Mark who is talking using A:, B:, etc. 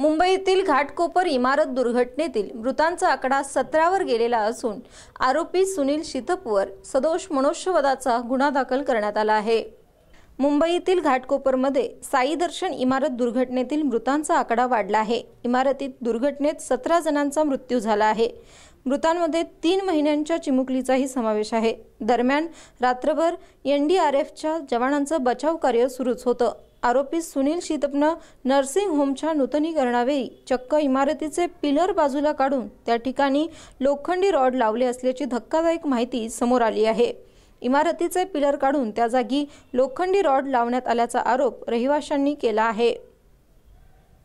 A: मुंबईतील घाटकोपर इमारत दुर्घटनेतील मृतांचा आकडा सतरावर गेलेला असून आरोपी सुनील शितपवर सदोष मनुष्यवधाचा गुन्हा दाखल करण्यात आला आहे मुंबईतील घाटकोपरमध्ये साई दर्शन इमारत दुर्घटनेतील मृतांचा आकडा वाढला आहे इमारतीत दुर्घटनेत सतरा जणांचा मृत्यू झाला आहे मृतांमध्ये तीन महिन्यांच्या चिमुकलीचाही समावेश आहे दरम्यान रात्रभर एफच्या जवानांचं बचाव कार्य सुरूच होतं आरोपी सुनील शीतपनं नर्सिंग होमच्या नूतनीकरणावेळी चक्क इमारतीचे पिलर बाजूला काढून त्या ठिकाणी लोखंडी रॉड लावले असल्याची धक्कादायक माहिती समोर आली आहे इमारतीचे पिलर काढून त्या जागी लोखंडी रॉड लावण्यात आल्याचा आरोप रहिवाशांनी केला आहे